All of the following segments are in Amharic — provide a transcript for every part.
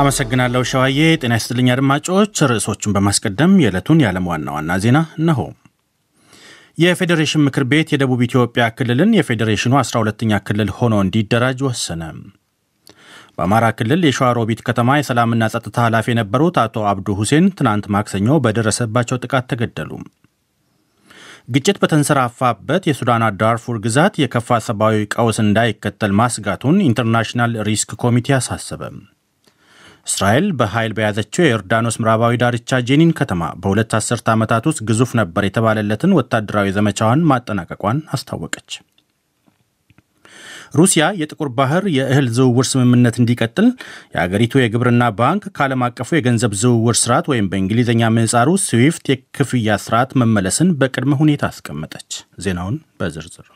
አመሰግናለሁ ሸዋዬ። ጤና ይስጥልኝ አድማጮች። ርዕሶቹን በማስቀደም የዕለቱን የዓለም ዋና ዋና ዜና እነሆ። የፌዴሬሽን ምክር ቤት የደቡብ ኢትዮጵያ ክልልን የፌዴሬሽኑ 12ኛ ክልል ሆኖ እንዲደራጅ ወሰነ። በአማራ ክልል የሸዋሮቢት ከተማ የሰላምና ጸጥታ ኃላፊ የነበሩት አቶ አብዱ ሁሴን ትናንት ማክሰኞ በደረሰባቸው ጥቃት ተገደሉ። ግጭት በተንሰራፋበት የሱዳን ዳርፉር ግዛት የከፋ ሰብአዊ ቀውስ እንዳይከተል ማስጋቱን ኢንተርናሽናል ሪስክ ኮሚቴ አሳሰበ። እስራኤል በኃይል በያዘችው የዮርዳኖስ ምዕራባዊ ዳርቻ ጄኒን ከተማ በሁለት አስርተ ዓመታት ውስጥ ግዙፍ ነበር የተባለለትን ወታደራዊ ዘመቻዋን ማጠናቀቋን አስታወቀች። ሩሲያ የጥቁር ባህር የእህል ዝውውር ስምምነት እንዲቀጥል የአገሪቱ የግብርና ባንክ ከዓለም አቀፉ የገንዘብ ዝውውር ስርዓት ወይም በእንግሊዝኛ ምህጻሩ ስዊፍት የክፍያ ስርዓት መመለስን በቅድመ ሁኔታ አስቀመጠች። ዜናውን በዝርዝር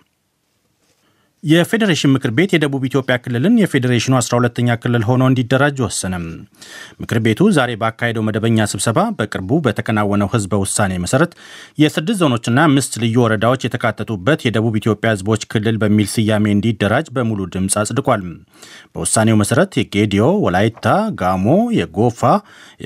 የፌዴሬሽን ምክር ቤት የደቡብ ኢትዮጵያ ክልልን የፌዴሬሽኑ 12ተኛ ክልል ሆኖ እንዲደራጅ ወሰነም። ምክር ቤቱ ዛሬ ባካሄደው መደበኛ ስብሰባ በቅርቡ በተከናወነው ህዝበ ውሳኔ መሰረት የስድስት ዞኖችና አምስት ልዩ ወረዳዎች የተካተቱበት የደቡብ ኢትዮጵያ ህዝቦች ክልል በሚል ስያሜ እንዲደራጅ በሙሉ ድምፅ አጽድቋል። በውሳኔው መሰረት የጌዲዮ፣ ወላይታ፣ ጋሞ፣ የጎፋ፣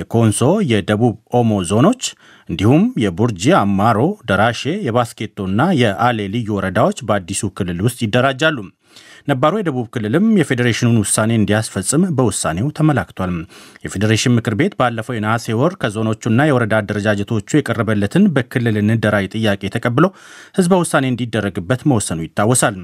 የኮንሶ፣ የደቡብ ኦሞ ዞኖች እንዲሁም የቡርጂ አማሮ፣ ደራሼ፣ የባስኬቶና የአሌ ልዩ ወረዳዎች በአዲሱ ክልል ውስጥ ይደራጃሉ። ነባሩ የደቡብ ክልልም የፌዴሬሽኑን ውሳኔ እንዲያስፈጽም በውሳኔው ተመላክቷል። የፌዴሬሽን ምክር ቤት ባለፈው የነሐሴ ወር ከዞኖቹና የወረዳ አደረጃጀቶቹ የቀረበለትን በክልል እንደራጅ ጥያቄ ተቀብሎ ህዝበ ውሳኔ እንዲደረግበት መወሰኑ ይታወሳል።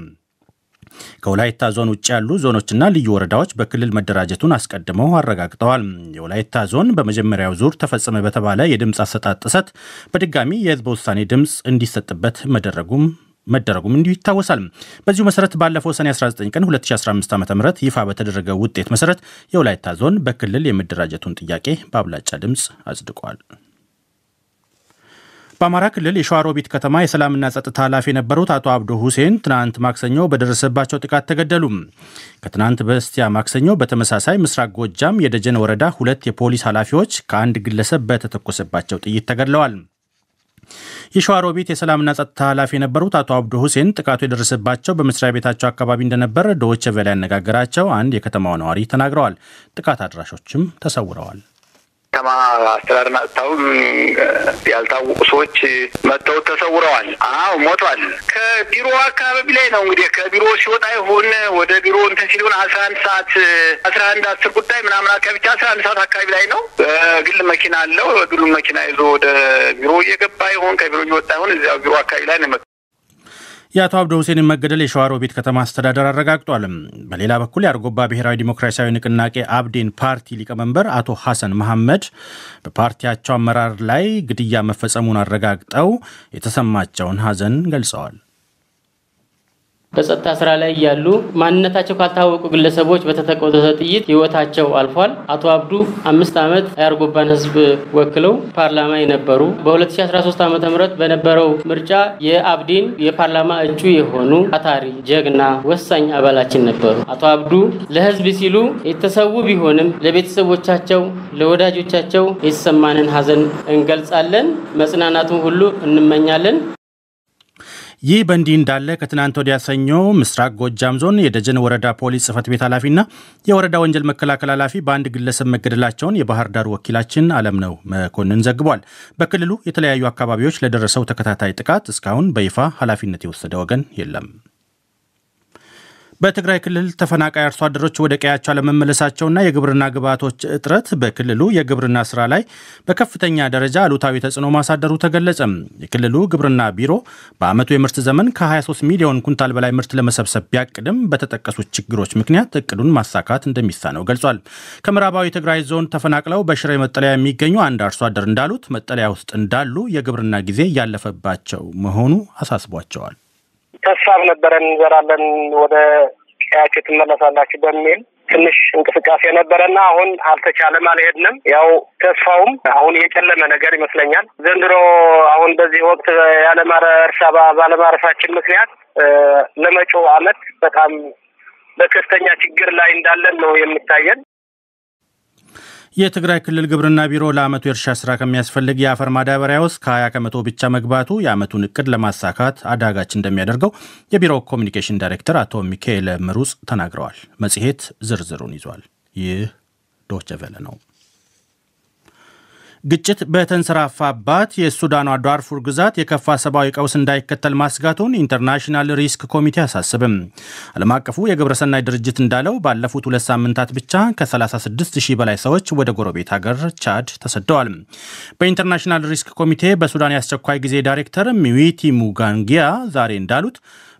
ከወላይታ ዞን ውጭ ያሉ ዞኖችና ልዩ ወረዳዎች በክልል መደራጀቱን አስቀድመው አረጋግጠዋል። የወላይታ ዞን በመጀመሪያው ዙር ተፈጸመ በተባለ የድምፅ አሰጣጥ ጥሰት በድጋሚ የህዝበ ውሳኔ ድምፅ እንዲሰጥበት መደረጉም መደረጉም እንዲሁ ይታወሳል። በዚሁ መሰረት ባለፈው ሰኔ 19 ቀን 2015 ዓ ም ይፋ በተደረገ ውጤት መሰረት የወላይታ ዞን በክልል የመደራጀቱን ጥያቄ በአብላጫ ድምፅ አጽድቋል። በአማራ ክልል የሸዋሮቢት ከተማ የሰላምና ጸጥታ ኃላፊ የነበሩት አቶ አብዶ ሁሴን ትናንት ማክሰኞ በደረሰባቸው ጥቃት ተገደሉ። ከትናንት በስቲያ ማክሰኞ በተመሳሳይ ምስራቅ ጎጃም የደጀን ወረዳ ሁለት የፖሊስ ኃላፊዎች ከአንድ ግለሰብ በተተኮሰባቸው ጥይት ተገድለዋል። የሸዋሮቢት የሰላምና ጸጥታ ኃላፊ የነበሩት አቶ አብዶ ሁሴን ጥቃቱ የደረሰባቸው በመስሪያ ቤታቸው አካባቢ እንደነበር ዶይቼ ቬለ ያነጋገራቸው አንድ የከተማው ነዋሪ ተናግረዋል። ጥቃት አድራሾችም ተሰውረዋል። ከተማ አስተዳደርና ጸጥታውም ያልታወቁ ሰዎች መጥተው ተሰውረዋል። አዎ ሞቷል። ከቢሮ አካባቢ ላይ ነው እንግዲህ ከቢሮ ሲወጣ ይሁን ወደ ቢሮ እንትን ሲሆን አስራ አንድ ሰዓት አስራ አንድ አስር ጉዳይ ምናምን አካባቢ ብቻ አስራ አንድ ሰዓት አካባቢ ላይ ነው። ግል መኪና አለው። ግሉ መኪና ይዞ ወደ ቢሮ እየገባ ይሁን ከቢሮ እየወጣ ይሁን እዚያው ቢሮ አካባቢ ላይ ነው የአቶ አብዶ ሁሴንን መገደል ቤት ከተማ አስተዳደር አረጋግጧል። በሌላ በኩል የአርጎባ ብሔራዊ ዲሞክራሲያዊ ንቅናቄ አብዴን ፓርቲ ሊቀመንበር አቶ ሐሰን መሐመድ በፓርቲያቸው አመራር ላይ ግድያ መፈጸሙን አረጋግጠው የተሰማቸውን ሐዘን ገልጸዋል። በጸጥታ ስራ ላይ ያሉ ማንነታቸው ካልታወቁ ግለሰቦች በተተኮሰ ጥይት ህይወታቸው አልፏል። አቶ አብዱ አምስት ዓመት የአርጎባን ህዝብ ወክለው ፓርላማ የነበሩ በ2013 ዓ ም በነበረው ምርጫ የአብዲን የፓርላማ እጩ የሆኑ አታሪ ጀግና ወሳኝ አባላችን ነበሩ። አቶ አብዱ ለህዝብ ሲሉ የተሰዉ ቢሆንም ለቤተሰቦቻቸው፣ ለወዳጆቻቸው የተሰማንን ሀዘን እንገልጻለን። መጽናናቱን ሁሉ እንመኛለን። ይህ በእንዲህ እንዳለ ከትናንት ወዲያ ሰኞ ምስራቅ ጎጃም ዞን የደጀን ወረዳ ፖሊስ ጽፈት ቤት ኃላፊና የወረዳ ወንጀል መከላከል ኃላፊ በአንድ ግለሰብ መገደላቸውን የባህር ዳር ወኪላችን ነው መኮንን ዘግቧል። በክልሉ የተለያዩ አካባቢዎች ለደረሰው ተከታታይ ጥቃት እስካሁን በይፋ ኃላፊነት የወሰደ ወገን የለም። በትግራይ ክልል ተፈናቃይ አርሶ አደሮች ወደ ቀያቸው አለመመለሳቸውና የግብርና ግብዓቶች እጥረት በክልሉ የግብርና ስራ ላይ በከፍተኛ ደረጃ አሉታዊ ተጽዕኖ ማሳደሩ ተገለጸ። የክልሉ ግብርና ቢሮ በዓመቱ የምርት ዘመን ከ23 ሚሊዮን ኩንታል በላይ ምርት ለመሰብሰብ ቢያቅድም በተጠቀሱት ችግሮች ምክንያት እቅዱን ማሳካት እንደሚሳነው ገልጿል። ከምዕራባዊ ትግራይ ዞን ተፈናቅለው በሽሬ መጠለያ የሚገኙ አንድ አርሶ አደር እንዳሉት መጠለያ ውስጥ እንዳሉ የግብርና ጊዜ እያለፈባቸው መሆኑ አሳስቧቸዋል። ተስፋም ነበረን እንዘራለን ወደ ቀያችሁ ትመለሳላችሁ በሚል ትንሽ እንቅስቃሴ ነበረና አሁን አልተቻለም፣ አልሄድንም። ያው ተስፋውም አሁን የጨለመ ነገር ይመስለኛል። ዘንድሮ አሁን በዚህ ወቅት ያለማረ እርሻ ባለማረሳችን ምክንያት ለመጪው ዓመት በጣም በከፍተኛ ችግር ላይ እንዳለን ነው የሚታየን። የትግራይ ክልል ግብርና ቢሮ ለዓመቱ የእርሻ ስራ ከሚያስፈልግ የአፈር ማዳበሪያ ውስጥ ከ20 ከመቶ ብቻ መግባቱ የዓመቱን እቅድ ለማሳካት አዳጋች እንደሚያደርገው የቢሮው ኮሚኒኬሽን ዳይሬክተር አቶ ሚካኤል ምሩጽ ተናግረዋል። መጽሔት ዝርዝሩን ይዟል። ይህ ዶቸቨለ ነው። ግጭት በተንሰራፋባት የሱዳኗ ዳርፉር ግዛት የከፋ ሰብአዊ ቀውስ እንዳይከተል ማስጋቱን ኢንተርናሽናል ሪስክ ኮሚቴ አሳስብም። ዓለም አቀፉ የግብረሰናይ ድርጅት እንዳለው ባለፉት ሁለት ሳምንታት ብቻ ከ36 ሺህ በላይ ሰዎች ወደ ጎረቤት ሀገር ቻድ ተሰደዋል። በኢንተርናሽናል ሪስክ ኮሚቴ በሱዳን የአስቸኳይ ጊዜ ዳይሬክተር ሚዊቲ ሙጋንጊያ ዛሬ እንዳሉት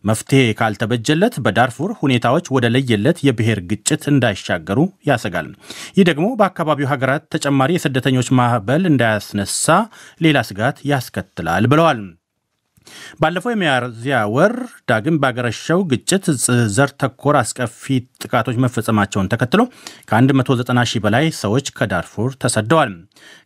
መፍትሄ ካልተበጀለት በዳርፉር ሁኔታዎች ወደ ለየለት የብሔር ግጭት እንዳይሻገሩ ያሰጋል። ይህ ደግሞ በአካባቢው ሀገራት ተጨማሪ የስደተኞች ማዕበል እንዳያስነሳ ሌላ ስጋት ያስከትላል ብለዋል። ባለፈው የሚያዝያ ወር ዳግም ባገረሸው ግጭት ዘር ተኮር አስከፊ ጥቃቶች መፈጸማቸውን ተከትሎ ከ190 ሺህ በላይ ሰዎች ከዳርፉር ተሰደዋል።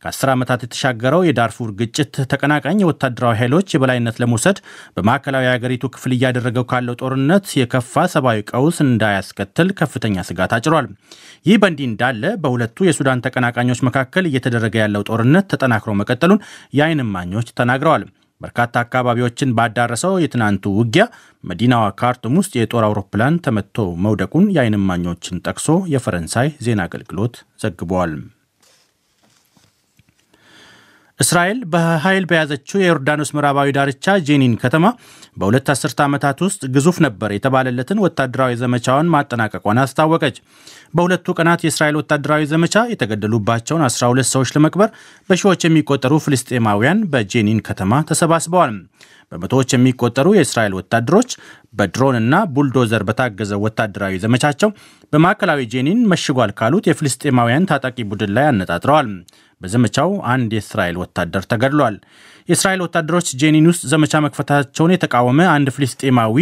ከ10 ዓመታት የተሻገረው የዳርፉር ግጭት ተቀናቃኝ የወታደራዊ ኃይሎች የበላይነት ለመውሰድ በማዕከላዊ የአገሪቱ ክፍል እያደረገው ካለው ጦርነት የከፋ ሰብአዊ ቀውስ እንዳያስከትል ከፍተኛ ስጋት አጭሯል። ይህ በእንዲህ እንዳለ በሁለቱ የሱዳን ተቀናቃኞች መካከል እየተደረገ ያለው ጦርነት ተጠናክሮ መቀጠሉን የአይን እማኞች ተናግረዋል። በርካታ አካባቢዎችን ባዳረሰው የትናንቱ ውጊያ መዲናዋ ካርቱም ውስጥ የጦር አውሮፕላን ተመትቶ መውደቁን የአይን እማኞችን ጠቅሶ የፈረንሳይ ዜና አገልግሎት ዘግቧል። እስራኤል በኃይል በያዘችው የዮርዳኖስ ምዕራባዊ ዳርቻ ጄኒን ከተማ በሁለት አስርተ ዓመታት ውስጥ ግዙፍ ነበር የተባለለትን ወታደራዊ ዘመቻውን ማጠናቀቋን አስታወቀች። በሁለቱ ቀናት የእስራኤል ወታደራዊ ዘመቻ የተገደሉባቸውን 12 ሰዎች ለመቅበር በሺዎች የሚቆጠሩ ፍልስጤማውያን በጄኒን ከተማ ተሰባስበዋል። በመቶዎች የሚቆጠሩ የእስራኤል ወታደሮች በድሮንና ቡልዶዘር በታገዘ ወታደራዊ ዘመቻቸው በማዕከላዊ ጄኒን መሽጓል ካሉት የፍልስጤማውያን ታጣቂ ቡድን ላይ አነጣጥረዋል። በዘመቻው አንድ የእስራኤል ወታደር ተገድሏል። የእስራኤል ወታደሮች ጄኒን ውስጥ ዘመቻ መክፈታቸውን የተቃወመ አንድ ፍልስጤማዊ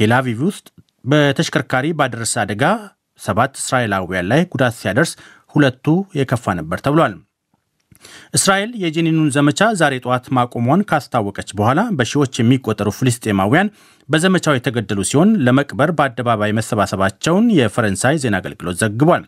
ቴላቪቭ ውስጥ በተሽከርካሪ ባደረሰ አደጋ ሰባት እስራኤላውያን ላይ ጉዳት ሲያደርስ ሁለቱ የከፋ ነበር ተብሏል። እስራኤል የጄኒኑን ዘመቻ ዛሬ ጠዋት ማቆሟን ካስታወቀች በኋላ በሺዎች የሚቆጠሩ ፍልስጤማውያን በዘመቻው የተገደሉ ሲሆን ለመቅበር በአደባባይ መሰባሰባቸውን የፈረንሳይ ዜና አገልግሎት ዘግቧል።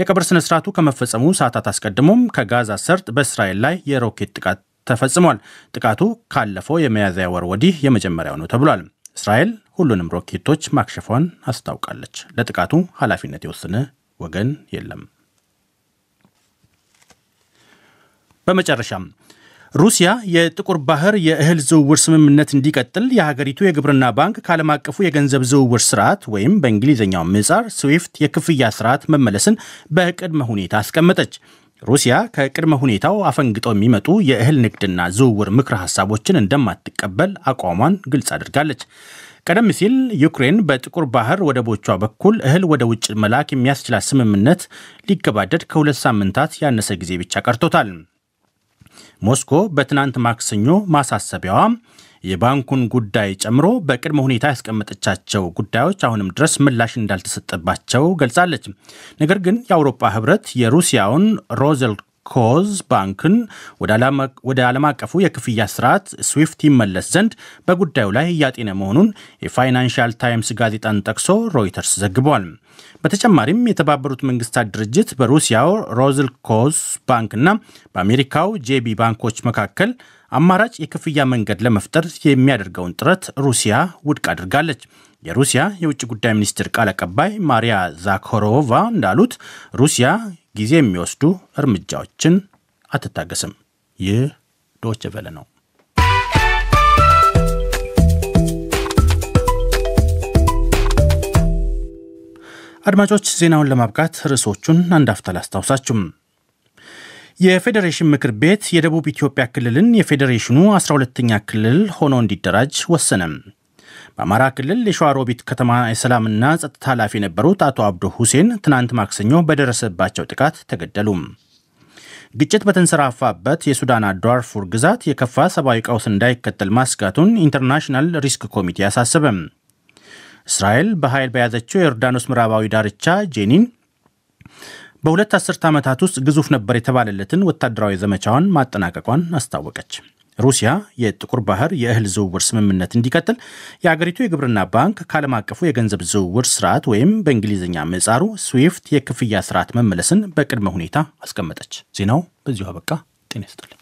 የቀብር ስነስርዓቱ ከመፈጸሙ ሰዓታት አስቀድሞም ከጋዛ ሰርጥ በእስራኤል ላይ የሮኬት ጥቃት ተፈጽሟል። ጥቃቱ ካለፈው የሚያዝያ ወር ወዲህ የመጀመሪያው ነው ተብሏል። እስራኤል ሁሉንም ሮኬቶች ማክሸፏን አስታውቃለች። ለጥቃቱ ኃላፊነት የወሰነ ወገን የለም። በመጨረሻም ሩሲያ የጥቁር ባህር የእህል ዝውውር ስምምነት እንዲቀጥል የሀገሪቱ የግብርና ባንክ ከዓለም አቀፉ የገንዘብ ዝውውር ስርዓት ወይም በእንግሊዝኛው ምጻር ስዊፍት የክፍያ ስርዓት መመለስን በቅድመ ሁኔታ አስቀመጠች። ሩሲያ ከቅድመ ሁኔታው አፈንግጠው የሚመጡ የእህል ንግድና ዝውውር ምክረ ሐሳቦችን እንደማትቀበል አቋሟን ግልጽ አድርጋለች። ቀደም ሲል ዩክሬን በጥቁር ባህር ወደቦቿ በኩል እህል ወደ ውጭ መላክ የሚያስችላት ስምምነት ሊገባደድ ከሁለት ሳምንታት ያነሰ ጊዜ ብቻ ቀርቶታል። ሞስኮ በትናንት ማክሰኞ ማሳሰቢያዋ የባንኩን ጉዳይ ጨምሮ በቅድመ ሁኔታ ያስቀመጠቻቸው ጉዳዮች አሁንም ድረስ ምላሽ እንዳልተሰጠባቸው ገልጻለች። ነገር ግን የአውሮፓ ህብረት የሩሲያውን ሮዘል ኮዝ ባንክን ወደ ዓለም አቀፉ የክፍያ ስርዓት ስዊፍት ይመለስ ዘንድ በጉዳዩ ላይ እያጤነ መሆኑን የፋይናንሻል ታይምስ ጋዜጣን ጠቅሶ ሮይተርስ ዘግቧል። በተጨማሪም የተባበሩት መንግስታት ድርጅት በሩሲያው ሮዝል ኮዝ ባንክና በአሜሪካው ጄቢ ባንኮች መካከል አማራጭ የክፍያ መንገድ ለመፍጠር የሚያደርገውን ጥረት ሩሲያ ውድቅ አድርጋለች። የሩሲያ የውጭ ጉዳይ ሚኒስትር ቃል አቀባይ ማሪያ ዛካሮቫ እንዳሉት ሩሲያ ጊዜ የሚወስዱ እርምጃዎችን አትታገስም። ይህ ዶች ቨለ ነው። አድማጮች ዜናውን ለማብቃት ርዕሶቹን አንድ አፍታ የፌዴሬሽን ምክር ቤት የደቡብ ኢትዮጵያ ክልልን የፌዴሬሽኑ 12ኛ ክልል ሆኖ እንዲደራጅ ወሰነም። በአማራ ክልል የሸዋሮቢት ከተማ የሰላምና ጸጥታ ኃላፊ የነበሩት አቶ አብዱ ሁሴን ትናንት ማክሰኞ በደረሰባቸው ጥቃት ተገደሉ። ግጭት በተንሰራፋበት የሱዳን ዳርፉር ግዛት የከፋ ሰብአዊ ቀውስ እንዳይከተል ማስጋቱን ኢንተርናሽናል ሪስክ ኮሚቴ አሳሰበ። እስራኤል በኃይል በያዘችው የዮርዳኖስ ምዕራባዊ ዳርቻ ጄኒን በሁለት አስርት ዓመታት ውስጥ ግዙፍ ነበር የተባለለትን ወታደራዊ ዘመቻዋን ማጠናቀቋን አስታወቀች። ሩሲያ የጥቁር ባህር የእህል ዝውውር ስምምነት እንዲቀጥል የአገሪቱ የግብርና ባንክ ከዓለም አቀፉ የገንዘብ ዝውውር ስርዓት ወይም በእንግሊዝኛ ምጻሩ ስዊፍት የክፍያ ስርዓት መመለስን በቅድመ ሁኔታ አስቀመጠች። ዜናው በዚሁ አበቃ። ጤና ይስጥልኝ።